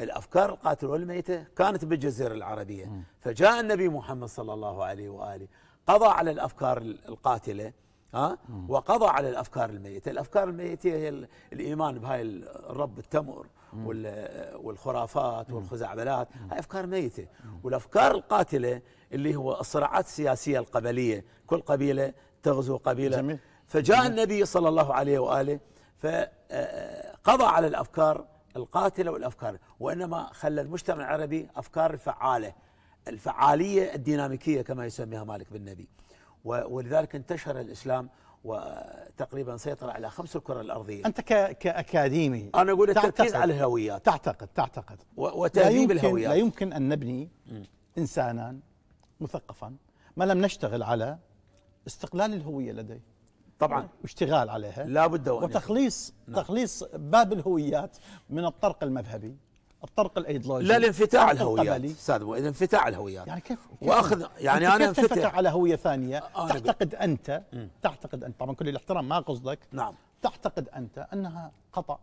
الافكار القاتله والميته كانت بالجزيره العربيه فجاء النبي محمد صلى الله عليه واله قضى على الافكار القاتله ها وقضى على الافكار الميته، الافكار الميته هي الايمان بهاي الرب التمر والخرافات والخزعبلات، هاي افكار ميته، والافكار القاتله اللي هو الصراعات السياسيه القبليه، كل قبيله تغزو قبيله جميل. فجاء النبي صلى الله عليه واله فقضى آه، آه، على الافكار القاتلة والأفكار وإنما خلى المجتمع العربي أفكار فعالة الفعالية الديناميكية كما يسميها مالك بن نبي ولذلك انتشر الإسلام وتقريبا سيطر على خمس الكرة الأرضية أنت كأكاديمي أنا أقول التركيز على الهويات تعتقد تعتقد وتهذيب الهويات لا يمكن أن نبني إنسانا مثقفا ما لم نشتغل على استقلال الهوية لديه طبعا واشتغال عليها لابد وتخليص نعم. تخليص باب الهويات من الطرق المذهبي الطرق الايديولوجي لا الانفتاح الهويات استاذ الانفتاح الهويات يعني كيف, كيف واخذ يعني انا كيف تنفتح على هويه ثانيه آه تعتقد انت م. تعتقد انت طبعا كل الاحترام ما قصدك نعم تعتقد انت انها خطا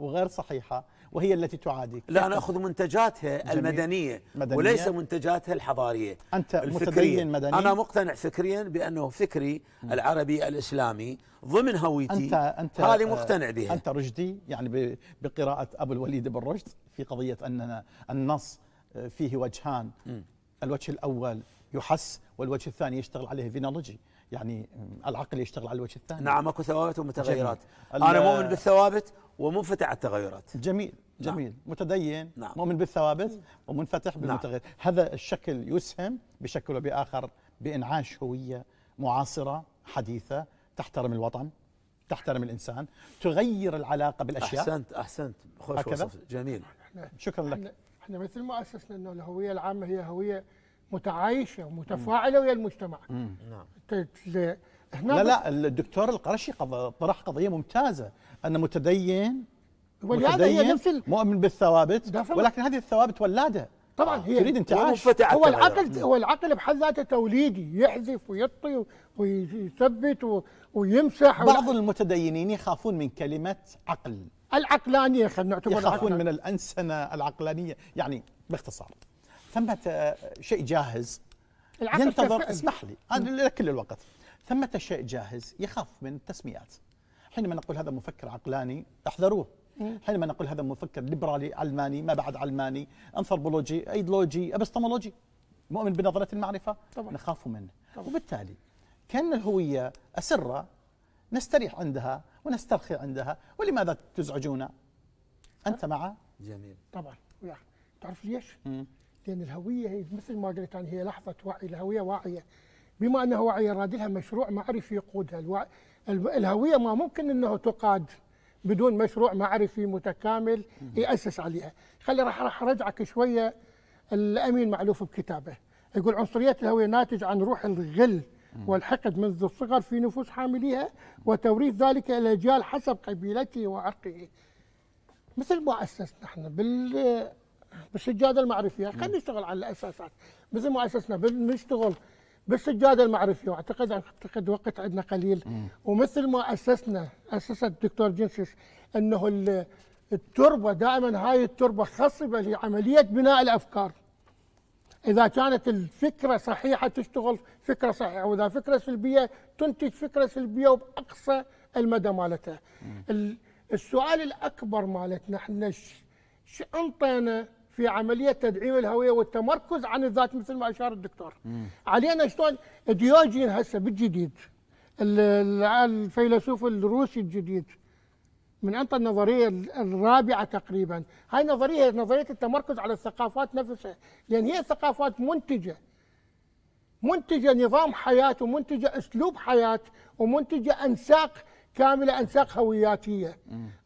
وغير صحيحه وهي التي تعاديك لا ناخذ منتجاتها جميل. المدنيه مدنية. وليس منتجاتها الحضاريه انت الفكرية. متدين مدني انا مقتنع فكريا بانه فكري م. العربي الاسلامي ضمن هويتي انت انت هذه آه، مقتنع بها انت رشدي يعني بقراءه ابو الوليد بن رشد في قضيه اننا النص آه، فيه وجهان م. الوجه الاول يحس والوجه الثاني يشتغل عليه فينولوجي يعني آه، العقل يشتغل على الوجه الثاني نعم اكو ثوابت ومتغيرات انا مؤمن بالثوابت ومنفتح على التغيرات جميل نعم. جميل نعم. متدين نعم. مؤمن بالثوابت ومنفتح نعم. بالمتغير نعم. هذا الشكل يسهم بشكل او باخر بانعاش هويه معاصره حديثه تحترم الوطن تحترم الانسان تغير العلاقه بالاشياء احسنت احسنت خوش وصف جميل شكرا لك احنا, احنا مثل ما اسسنا انه الهويه العامه هي هويه متعايشه ومتفاعله ويا المجتمع مم. نعم هنا لا لا الدكتور القرشي طرح قضيه ممتازه ان متدين ولهذا هي نفس مؤمن بالثوابت ولكن هذه الثوابت ولاده طبعا هي تريد انتعاش هو العقل هو العقل بحد ذاته توليدي يحذف ويطي ويثبت ويمسح بعض المتدينين يخافون من كلمه عقل العقلانيه خلينا نعتبر يخافون من الانسنه العقلانيه يعني باختصار ثمة آه، شيء جاهز العقل ينتظر اسمح لي انا لك كل الوقت ثمة شيء جاهز يخاف من التسميات حينما نقول هذا مفكر عقلاني احذروه حينما نقول هذا مفكر ليبرالي علماني ما بعد علماني انثروبولوجي ايدولوجي ابستمولوجي مؤمن بنظرة المعرفة طبعا. نخاف منه طبعا. وبالتالي كأن الهوية أسرة نستريح عندها ونسترخي عندها ولماذا تزعجونا أنت مع جميل طبعا تعرف ليش؟ مم. لأن الهوية هي مثل ما قلت عن هي لحظة وعي الهوية واعية بما أنه يراد لها مشروع معرفي يقودها الوع... الهوية ما ممكن أنه تقاد بدون مشروع معرفي متكامل يأسس عليها خلي راح راح رجعك شوية الأمين معلوف بكتابه يقول عنصرية الهوية ناتج عن روح الغل والحقد منذ الصغر في نفوس حامليها وتوريث ذلك إلى أجيال حسب قبيلته وعرقه مثل ما أسسنا احنا بال بالسجادة المعرفية خلينا نشتغل على الأساسات مثل ما أسسنا بنشتغل بالسجاده المعرفيه واعتقد اعتقد وقت عندنا قليل مم. ومثل ما اسسنا اسست الدكتور جنسيس انه التربه دائما هاي التربه خصبه لعمليه بناء الافكار اذا كانت الفكره صحيحه تشتغل فكره صحيحه واذا فكره سلبيه تنتج فكره سلبيه وباقصى المدى مالتها السؤال الاكبر مالتنا احنا ش انطينا في عمليه تدعيم الهويه والتمركز عن الذات مثل ما اشار الدكتور مم. علينا شلون ديوجين هسه بالجديد الفيلسوف الروسي الجديد من انطى النظريه الرابعه تقريبا هاي نظريه نظريه التمركز على الثقافات نفسها لان هي ثقافات منتجه منتجه نظام حياه ومنتجه اسلوب حياه ومنتجه انساق كامله انساق هوياتيه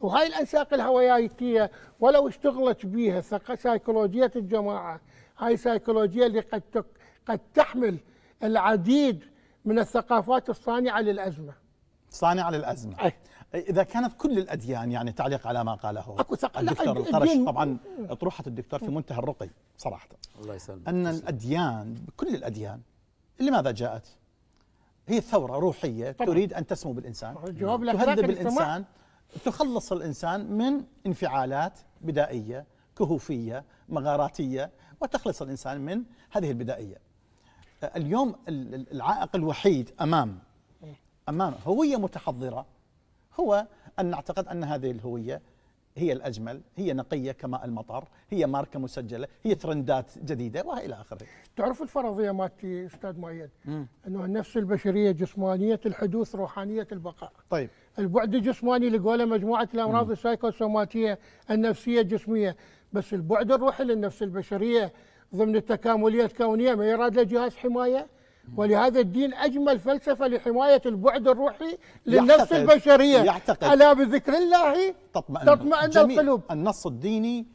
وهاي الانساق الهوياتيه ولو اشتغلت بها سيكولوجيه الجماعه هاي سيكولوجيه اللي قد قد تحمل العديد من الثقافات الصانعه للازمه صانعه للازمه أي. اذا كانت كل الاديان يعني تعليق على ما قاله أكو الدكتور القرش طبعا اطروحه الدكتور في منتهى الرقي صراحه الله يسلمك ان الاديان كل الاديان لماذا جاءت؟ هي ثورة روحية طبعا. تريد أن تسمو بالإنسان جواب تهذب الإنسان تخلص الإنسان من انفعالات بدائية كهوفية مغاراتية وتخلص الإنسان من هذه البدائية آه، اليوم العائق الوحيد أمام أمام هوية متحضرة هو أن نعتقد أن هذه الهوية هي الأجمل هي نقية كماء المطر هي ماركة مسجلة هي ترندات جديدة وإلى آخره تعرف الفرضية مالتي أستاذ مؤيد أنه النفس البشرية جسمانية الحدوث روحانية البقاء طيب البعد الجسماني اللي قوله مجموعة الأمراض السايكوسوماتية النفسية الجسمية بس البعد الروحي للنفس البشرية ضمن التكاملية الكونية ما يراد له جهاز حماية ولهذا الدين أجمل فلسفة لحماية البعد الروحي للنفس البشرية يعتقد ألا بذكر الله تطمئن, تطمئن جميل القلوب النص الديني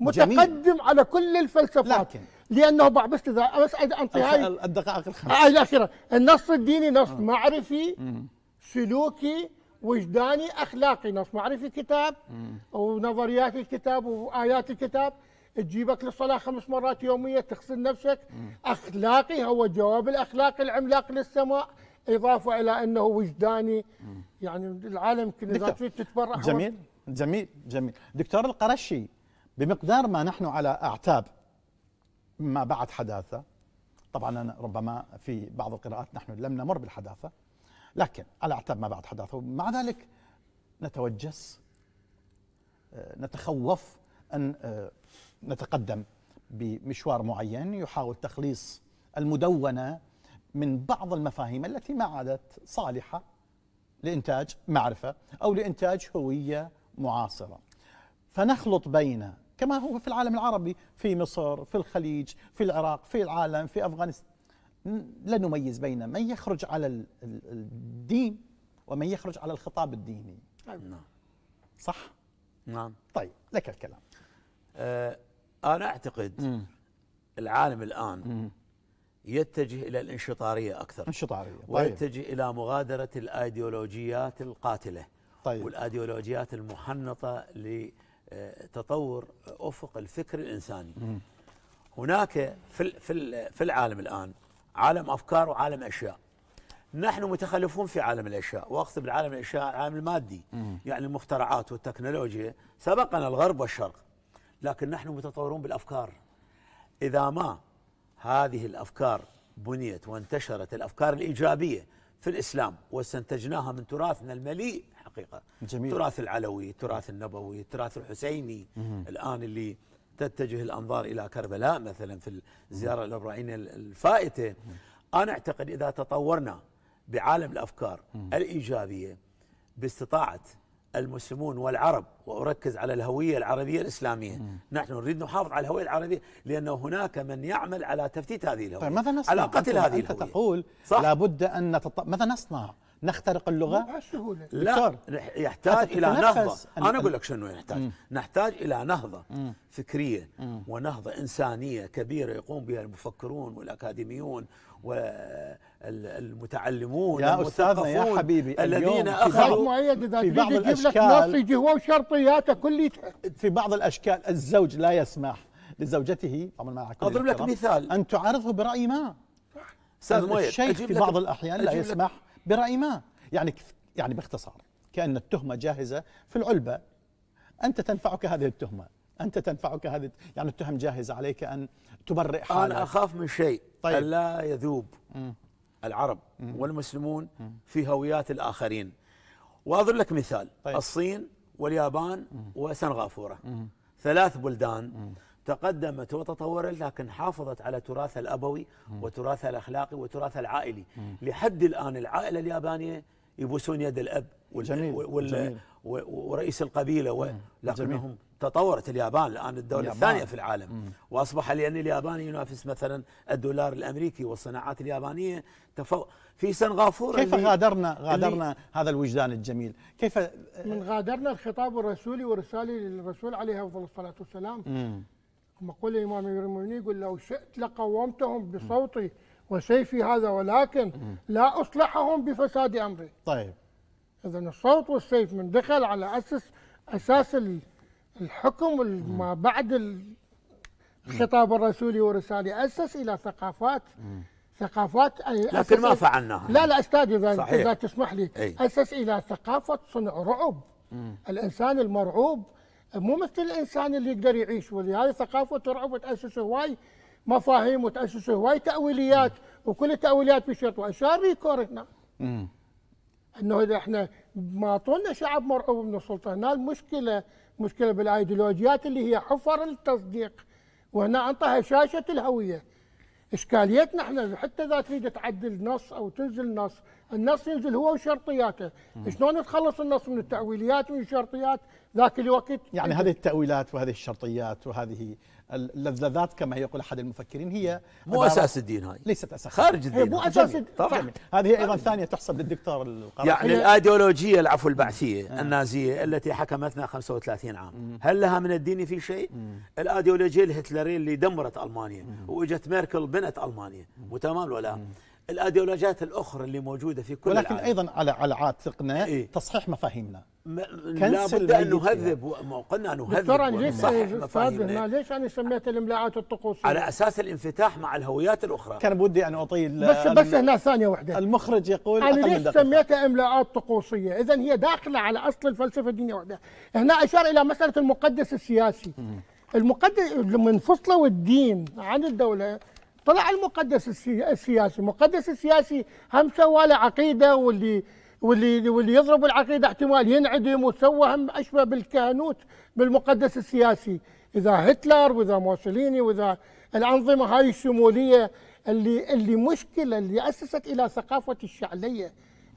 متقدم جميل على كل الفلسفات لكن لانه بعض بس اذا بس انطي هاي الدقائق الخمس آه، الاخيره النص الديني نص آه. معرفي سلوكي وجداني اخلاقي نص معرفي كتاب ونظريات الكتاب وايات الكتاب تجيبك للصلاه خمس مرات يوميه تغسل نفسك اخلاقي هو الجواب الاخلاقي العملاق للسماء اضافه الى انه وجداني يعني العالم يمكن اذا تريد تتبرع جميل جميل جميل دكتور القرشي بمقدار ما نحن على اعتاب ما بعد حداثه طبعا أنا ربما في بعض القراءات نحن لم نمر بالحداثه لكن على اعتاب ما بعد حداثه ومع ذلك نتوجس آه، نتخوف ان آه، نتقدم بمشوار معين يحاول تخليص المدونة من بعض المفاهيم التي ما عادت صالحة لإنتاج معرفة أو لإنتاج هوية معاصرة فنخلط بين كما هو في العالم العربي في مصر في الخليج في العراق في العالم في أفغانستان لا نميز بين من يخرج على الدين ومن يخرج على الخطاب الديني نعم صح؟ نعم طيب لك الكلام أه انا اعتقد مم. العالم الان مم. يتجه الى الانشطاريه اكثر انشطاريه طيب. ويتجه الى مغادره الايديولوجيات القاتله طيب. والايديولوجيات المحنطه لتطور افق الفكر الانساني مم. هناك في في في العالم الان عالم افكار وعالم اشياء نحن متخلفون في عالم الاشياء واقصد بالعالم الاشياء العالم المادي مم. يعني المخترعات والتكنولوجيا سبقنا الغرب والشرق لكن نحن متطورون بالافكار اذا ما هذه الافكار بنيت وانتشرت الافكار الايجابيه في الاسلام واستنتجناها من تراثنا المليء حقيقه جميل. تراث العلوي تراث النبوي تراث الحسيني مم. الان اللي تتجه الانظار الى كربلاء مثلا في الزياره الابراهيميه الفائته مم. انا اعتقد اذا تطورنا بعالم الافكار مم. الايجابيه باستطاعه المسلمون والعرب واركز على الهويه العربيه الاسلاميه، نحن نريد نحافظ على الهويه العربيه لانه هناك من يعمل على تفتيت هذه الهويه طيب ماذا نصنع؟ على قتل هذه الهويه انت تقول صح؟ لابد ان نتط... ماذا نصنع؟ نخترق اللغه؟ لا يحتاج الى نهضه، انا اقول لك شنو يحتاج، مم. نحتاج الى نهضه فكريه مم. ونهضه انسانيه كبيره يقوم بها المفكرون والاكاديميون و المتعلمون يا أستاذنا يا حبيبي الذين أخذوا مؤيد إذا في بعض الأشكال لك هو وشرطياته كليتها في بعض الأشكال الزوج لا يسمح لزوجته طبعا أضرب لك مثال أن تعارضه برأي ما أستاذ مؤيد الشيخ في بعض الأحيان لا يسمح برأي ما يعني يعني باختصار كأن التهمة جاهزة في العلبة أنت تنفعك هذه التهمة أنت تنفعك هذه يعني التهم جاهزه عليك أن تبرئ حالك أنا أخاف من شيء طيب. ألا يذوب مم. العرب والمسلمون في هويات الآخرين وأضرب لك مثال طيب. الصين واليابان وسنغافورة ثلاث بلدان تقدمت وتطورت لكن حافظت على تراثها الأبوي وتراثها الأخلاقي وتراثها العائلي لحد الآن العائلة اليابانية يبوسون يد الأب جميل. وال جميل. ورئيس القبيلة و... لكنهم تطورت اليابان الان الدوله الثانيه في العالم مم. واصبح لان اليابان ينافس مثلا الدولار الامريكي والصناعات اليابانيه تفوق في سنغافوره كيف غادرنا غادرنا هذا الوجدان الجميل كيف من غادرنا الخطاب الرسولي ورساله للرسول عليه افضل الصلاه والسلام مقول الامام المؤمنين يقول لو شئت لقومتهم بصوتي وسيفي هذا ولكن مم. لا اصلحهم بفساد امري طيب اذا الصوت والسيف من دخل على اساس اساس الحكم ما بعد الخطاب الرسولي والرسالي اسس الى ثقافات ثقافات لكن ما فعلناها لا لا استاذ اذا اذا تسمح لي أي. اسس الى ثقافه صنع رعب الانسان المرعوب مو مثل الانسان اللي يقدر يعيش ولهذا ثقافه رعب تاسس هواي مفاهيم وتاسس هواي تاويليات وكل التاويليات بشرط واشار ريكور هنا انه اذا احنا ما طولنا شعب مرعوب من السلطه هنا المشكله مشكله بالايديولوجيات اللي هي حفر التصديق وهنا انت شاشة الهويه اشكاليتنا احنا حتى اذا تريد تعدل نص او تنزل نص النص ينزل هو وشرطياته شلون تخلص النص من التاويليات والشرطيات ذاك الوقت يعني هذه التاويلات وهذه الشرطيات وهذه اللذاذات كما يقول احد المفكرين هي مو اساس الدين هاي ليست اساس خارج الدين مو اساس طبعا هذه ايضا ثانيه تحسب للدكتور يعني الايديولوجيه العفو البعثيه النازيه التي حكمتنا 35 عام هل لها من الدين في شيء؟ الايديولوجيه الهتلريه اللي دمرت المانيا واجت ميركل بنت المانيا مو تمام ولا الايديولوجيات الاخرى اللي موجوده في كل ولكن العالم. ايضا على على عاتقنا إيه؟ تصحيح مفاهيمنا لابد ان نهذب ما قلنا نهذب ترى نجيك استاذ هنا ليش انا سميت الاملاءات الطقوسيه؟ على اساس الانفتاح مع الهويات الاخرى كان بدي ان اعطي آه، بس بس هنا ثانيه واحده المخرج يقول انا ليش سميتها املاءات طقوسيه؟ اذا هي داخله على اصل الفلسفه الدينيه وحدها هنا اشار الى مساله المقدس السياسي المقدس من فصله الدين عن الدوله طلع المقدس السياسي المقدس السياسي هم سوى له عقيده واللي واللي واللي يضرب العقيده احتمال ينعدم وسوى هم اشبه بالكهنوت بالمقدس السياسي اذا هتلر واذا موسوليني واذا الانظمه هاي الشموليه اللي اللي مشكله اللي اسست الى ثقافه الشعليه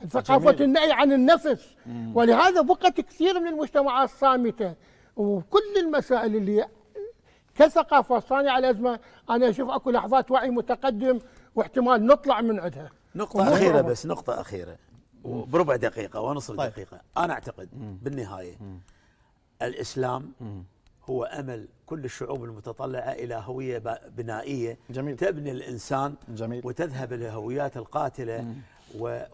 ثقافه النهي عن النفس ولهذا بقت كثير من المجتمعات صامته وكل المسائل اللي كثقافه وصانع الازمه انا اشوف اكو لحظات وعي متقدم واحتمال نطلع من عندها نقطه اخيره بس نقطه اخيره بربع دقيقه ونصف طيب. دقيقه انا اعتقد مم. بالنهايه مم. الاسلام مم. هو امل كل الشعوب المتطلعه الى هويه بنائيه جميل. تبني الانسان جميل. وتذهب الهويات القاتله مم.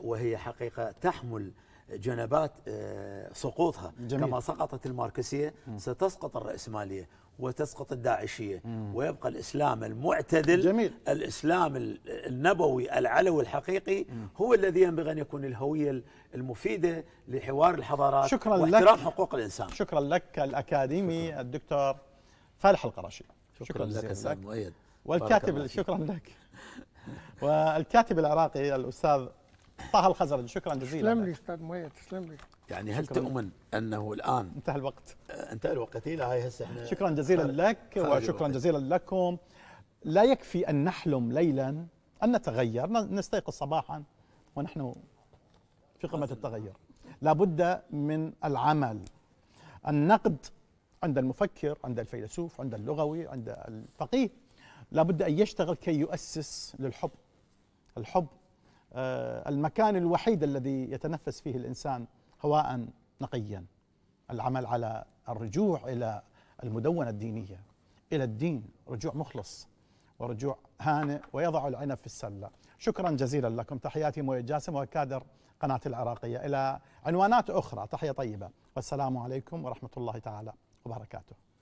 وهي حقيقه تحمل جنبات آه، سقوطها جميل. كما سقطت الماركسيه ستسقط الراسماليه وتسقط الداعشية مم. ويبقى الإسلام المعتدل جميل. الإسلام النبوي العلوي الحقيقي مم. هو الذي ينبغي أن يكون الهوية المفيدة لحوار الحضارات شكرا واحترام لك. حقوق الإنسان شكرا لك الأكاديمي شكرا. الدكتور فالح القراشي شكرا, شكرا لك أستاذ مؤيد والكاتب شكرا لك والكاتب العراقي الأستاذ طه الخزرجي شكرا جزيلا تسلم لي أستاذ مؤيد تسلم لي يعني هل تؤمن انه الان انتهى الوقت آه، انتهى الوقت الى هاي هسه احنا شكرا جزيلا لك وشكرا جزيلا لكم لا يكفي ان نحلم ليلا ان نتغير نستيقظ صباحا ونحن في قمه التغير لابد من العمل النقد عند المفكر عند الفيلسوف عند اللغوي عند الفقيه لابد ان يشتغل كي يؤسس للحب الحب آه، المكان الوحيد الذي يتنفس فيه الانسان هواء نقيا العمل على الرجوع الى المدونه الدينيه الى الدين رجوع مخلص ورجوع هانئ ويضع العنب في السله شكرا جزيلا لكم تحياتي مويد جاسم وكادر قناه العراقيه الى عنوانات اخرى تحيه طيبه والسلام عليكم ورحمه الله تعالى وبركاته